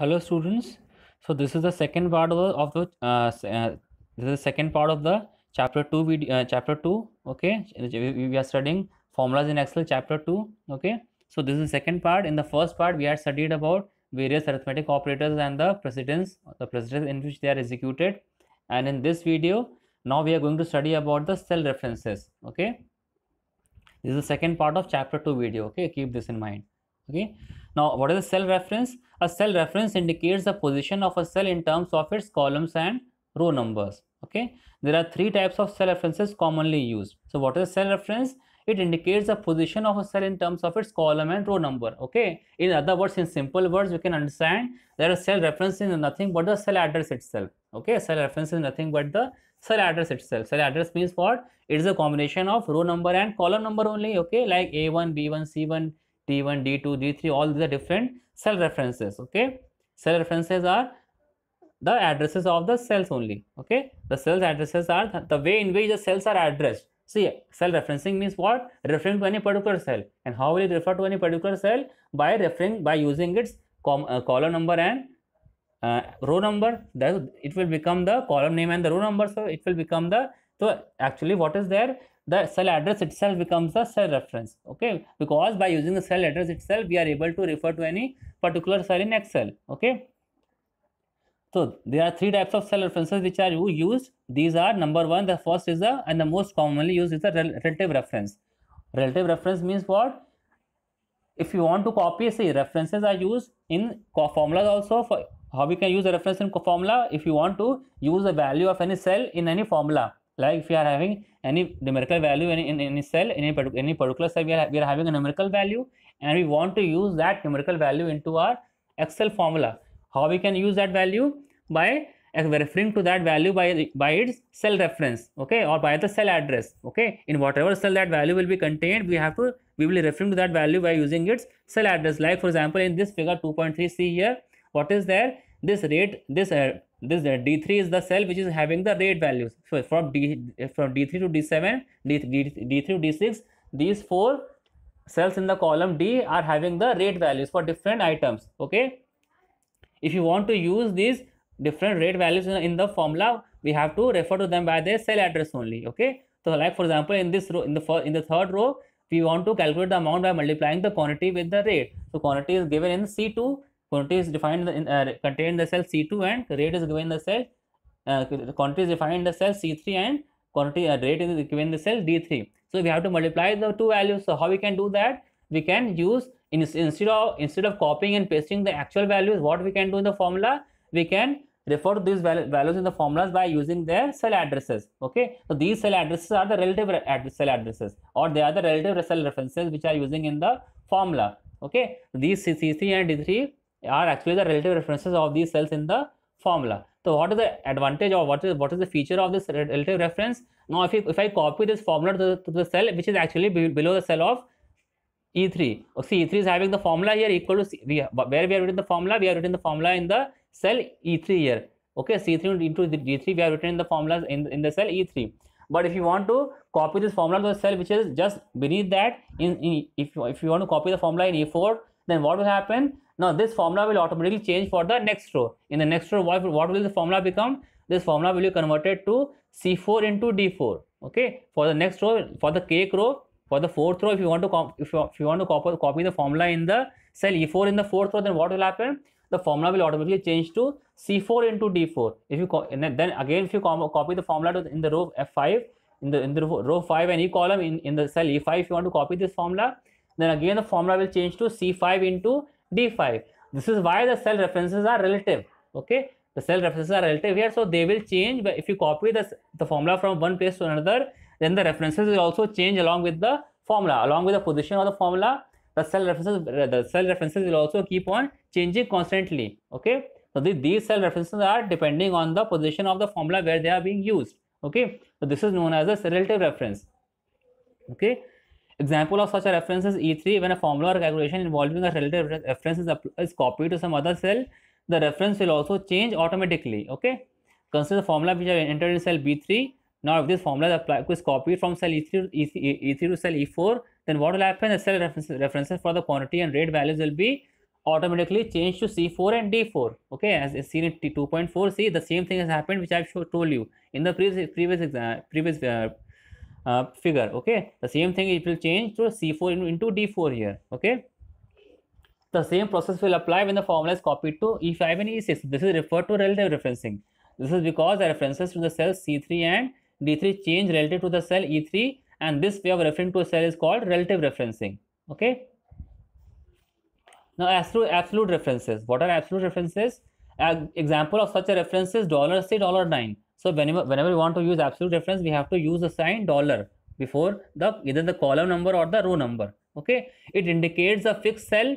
hello students so this is the second part of the, of the uh, uh, this is the second part of the chapter 2 video, uh, chapter 2 okay we, are studying formulas in excel chapter 2 okay so this is the second part in the first part we had studied about various arithmetic operators and the precedence the precedence in which they are executed and in this video now we are going to study about the cell references okay this is the second part of chapter 2 video okay keep this in mind okay now, what is a cell reference? A cell reference indicates the position of a cell in terms of its columns and row numbers. Okay. There are three types of cell references commonly used. So, what is a cell reference? It indicates the position of a cell in terms of its column and row number. Okay. In other words, in simple words, we can understand that a cell reference is nothing but the cell address itself. Okay. A cell reference is nothing but the cell address itself. Cell address means what? It is a combination of row number and column number only. Okay. Like A1, B1, C1, D1, D2, D3, all these are different cell references. Okay. Cell references are the addresses of the cells only. Okay. The cells addresses are the way in which the cells are addressed. See, cell referencing means what? Referring to any particular cell. And how will it refer to any particular cell? By referring, by using its uh, column number and uh, row number. That it will become the column name and the row number. So it will become the, so actually what is there? the cell address itself becomes the cell reference okay because by using the cell address itself we are able to refer to any particular cell in excel okay so there are three types of cell references which are used these are number one the first is the and the most commonly used is the rel relative reference relative reference means what if you want to copy say references are used in formulas also for how we can use a reference in formula if you want to use the value of any cell in any formula like if you are having any numerical value in, in, cell in any particular cell we are, we are having a numerical value and we want to use that numerical value into our excel formula how we can use that value by referring to that value by by its cell reference okay or by the cell address okay in whatever cell that value will be contained we have to we will refer to that value by using its cell address like for example in this figure 2.3c here what is there this rate this uh, this d3 is the cell which is having the rate values so from d from d3 to d7 d, d, d3 to d6 these four cells in the column d are having the rate values for different items okay if you want to use these different rate values in, the formula we have to refer to them by their cell address only okay so like for example in this row in the in the third row we want to calculate the amount by multiplying the quantity with the rate so quantity is given in c2 quantity is defined in uh, contained in the cell C2 and rate is given in the cell uh, quantity is defined in the cell C3 and quantity uh, rate is given in the cell D3. So we have to multiply the two values. So how we can do that? We can use in, instead of instead of copying and pasting the actual values, what we can do in the formula? We can refer to these val values in the formulas by using their cell addresses. Okay, so these cell addresses are the relative ad cell addresses or they are the relative cell references which are using in the formula. Okay, these C3 and D3 are actually the relative references of these cells in the formula. So what is the advantage or what is what is the feature of this relative reference? Now if, you, if I copy this formula to the, to the cell which is actually be, below the cell of E3. Oh, see E3 is having the formula here equal to C, we, where we have written the formula, we have written the formula in the cell E3 here. Okay, C3 into D3 we have written the formulas in, in the cell E3. But if you want to copy this formula to the cell which is just beneath that, in, in if, you, if you want to copy the formula in E4, then what will happen? Now this formula will automatically change for the next row. In the next row, what, what will the formula become? This formula will be converted to C4 into D4. Okay. For the next row, for the cake row, for the fourth row, if you want to if you, if you want to copy, copy the formula in the cell E4 in the fourth row, then what will happen? The formula will automatically change to C4 into D4. If you then again, if you copy the formula to, in the row F5, in the in the row 5 any column in, in the cell E5, if you want to copy this formula, then again the formula will change to C5 into D5. This is why the cell references are relative. Okay, the cell references are relative here, so they will change. But if you copy the, the formula from one place to another, then the references will also change along with the formula, along with the position of the formula. The cell references, the cell references will also keep on changing constantly. Okay, so the, these cell references are depending on the position of the formula where they are being used. Okay, so this is known as a relative reference. Okay, Example of such a reference is E3 when a formula or calculation involving a relative reference is, is copied to some other cell, the reference will also change automatically. Okay. Consider the formula which I entered in cell B3. Now, if this formula is copied from cell E3 to, E3 to cell E4, then what will happen? The cell references, references for the quantity and rate values will be automatically changed to C4 and D4. Okay, as is seen in T2.4, see the same thing has happened which I have told you in the previous previous exam previous uh, uh, figure okay the same thing it will change to c4 into d4 here okay the same process will apply when the formula is copied to e5 and e6 this is referred to relative referencing this is because the references to the cells c3 and d3 change relative to the cell e3 and this way of referring to a cell is called relative referencing okay now as to absolute references what are absolute references An example of such a reference is dollar C dollar nine so whenever, whenever we want to use absolute reference, we have to use the sign dollar before the either the column number or the row number. Okay, it indicates a fixed cell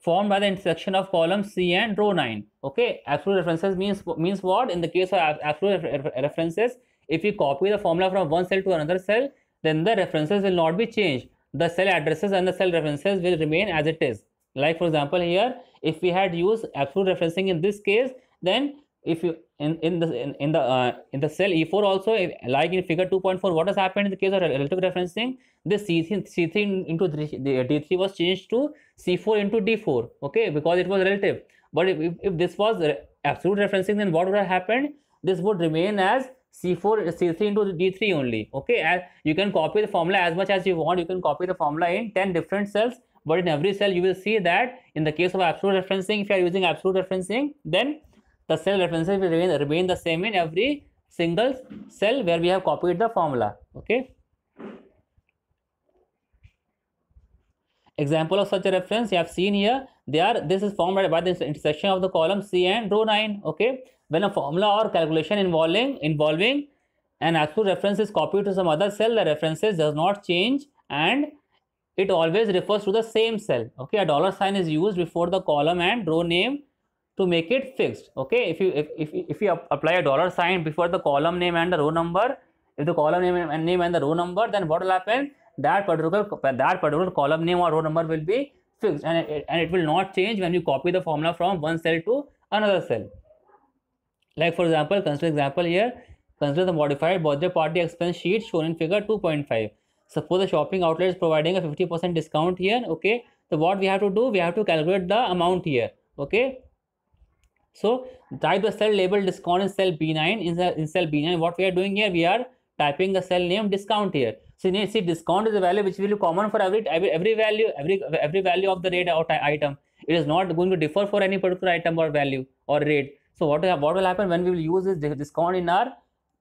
formed by the intersection of column C and row 9. Okay, absolute references means means what? In the case of absolute references, if we copy the formula from one cell to another cell, then the references will not be changed. The cell addresses and the cell references will remain as it is. Like for example here, if we had used absolute referencing in this case, then if you in in the in, in the uh, in the cell E4 also like in figure 2.4 what has happened in the case of relative referencing this C3, C3 into uh, D3 was changed to C4 into D4 okay because it was relative but if, if, if this was absolute referencing then what would have happened this would remain as C4 C3 into D3 only okay and you can copy the formula as much as you want you can copy the formula in 10 different cells but in every cell you will see that in the case of absolute referencing if you are using absolute referencing then the cell references will remain, remain the same in every single cell where we have copied the formula okay example of such a reference you have seen here they are this is formed by the intersection of the column c and row 9 okay when a formula or calculation involving involving an absolute reference is copied to some other cell the references does not change and it always refers to the same cell okay a dollar sign is used before the column and row name to make it fixed okay if you if, if, if you apply a dollar sign before the column name and the row number if the column name and name and the row number then what will happen that particular that particular column name or row number will be fixed and it, and it will not change when you copy the formula from one cell to another cell like for example consider example here consider the modified birthday party expense sheet shown in figure 2.5 suppose the shopping outlet is providing a 50% discount here okay so what we have to do we have to calculate the amount here okay so type the cell label discount in cell B9. In cell, in cell B9, what we are doing here, we are typing the cell name discount here. So you see discount is a value which will be common for every, every, every value, every, every value of the rate or item. It is not going to differ for any particular item or value or rate. So what, what will happen when we will use this discount in our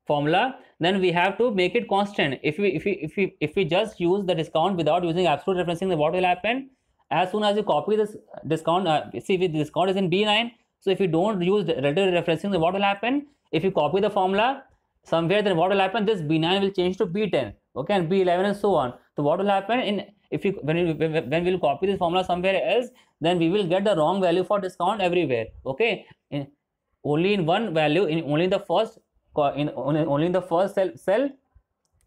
formula, then we have to make it constant. If we, if we, if we, if we just use the discount without using absolute referencing, then what will happen? As soon as you copy this discount, uh, see if the discount is in B9, so if you don't use relative referencing, then what will happen? If you copy the formula somewhere, then what will happen? This B9 will change to B10, okay, and B11 and so on. So what will happen in if you when you, when we'll copy this formula somewhere else, then we will get the wrong value for discount everywhere, okay? In, only in one value, in only in the first in only, only in the first cell cell,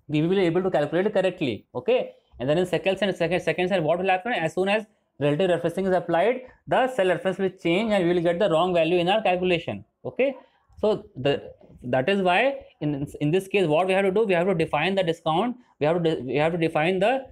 we will be able to calculate correctly, okay? And then in second cell, second second cell, what will happen as soon as relative referencing is applied, the cell reference will change and we will get the wrong value in our calculation. Okay. So the that is why in in this case what we have to do we have to define the discount we have to we have to define the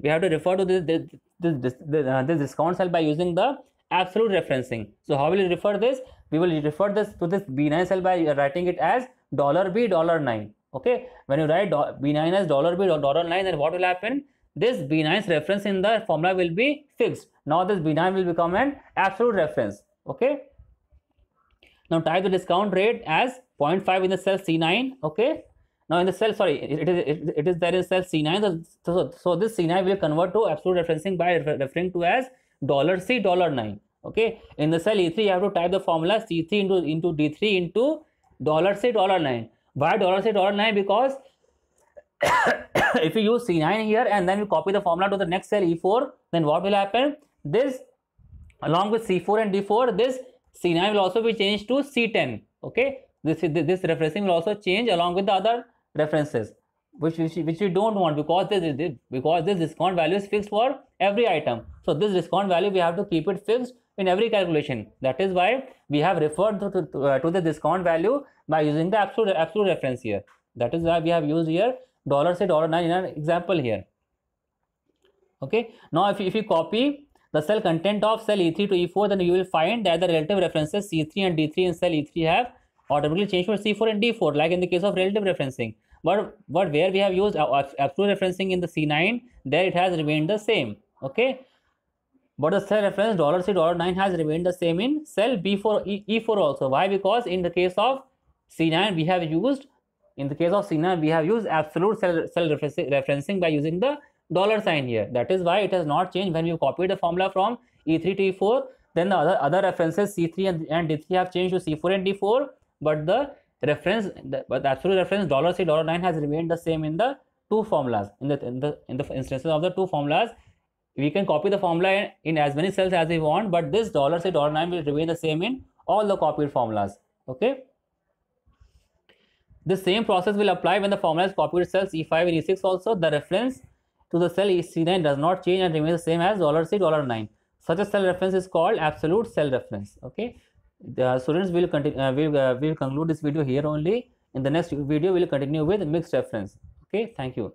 we have to refer to this this this, this, uh, this discount cell by using the absolute referencing. So how will you refer this? We will refer this to this B9 cell by writing it as dollar $B dollar 9 Okay. When you write B9 as dollar $B dollar 9 then what will happen? this b 9 reference in the formula will be fixed. Now this B9 will become an absolute reference. Okay. Now type the discount rate as 0.5 in the cell C9. Okay. Now in the cell, sorry, it is it, it is there in cell C9. So, so, so this C9 will convert to absolute referencing by referring to as dollar $C dollar 9 Okay. In the cell E3, you have to type the formula C3 into, into D3 into dollar $C dollar 9 Why dollar $C dollar 9 Because if you use C9 here and then you copy the formula to the next cell E4, then what will happen? This along with C4 and D4, this C9 will also be changed to C10. Okay, this this referencing will also change along with the other references, which which, which we don't want because this is because this discount value is fixed for every item. So this discount value we have to keep it fixed in every calculation. That is why we have referred to, to, uh, to the discount value by using the absolute absolute reference here. That is why we have used here dollar say dollar 9 in an example here okay now if, if you copy the cell content of cell e3 to e4 then you will find that the relative references c3 and d3 in cell e3 have automatically changed for c4 and d4 like in the case of relative referencing but but where we have used absolute referencing in the c9 there it has remained the same okay but the cell reference dollar c dollar 9 has remained the same in cell b4 e, e4 also why because in the case of c9 we have used in the case of Sina, we have used absolute cell, cell referencing by using the dollar sign here. That is why it has not changed when we copied the formula from E3 to E4. Then the other, other references C3 and, and D3 have changed to C4 and D4. But the reference, the, but the absolute reference dollar $C, dollar 9 has remained the same in the two formulas. In the, in the, in the instances of the two formulas, we can copy the formula in, in as many cells as we want. But this dollar $C, dollar 9 will remain the same in all the copied formulas. Okay. The same process will apply when the formula is copied to cells E5 and E6 also. The reference to the cell c 9 does not change and remains the same as $C, $9. Such a cell reference is called absolute cell reference. Okay. The students will continue, uh, will, uh, will conclude this video here only. In the next video, we will continue with mixed reference. Okay. Thank you.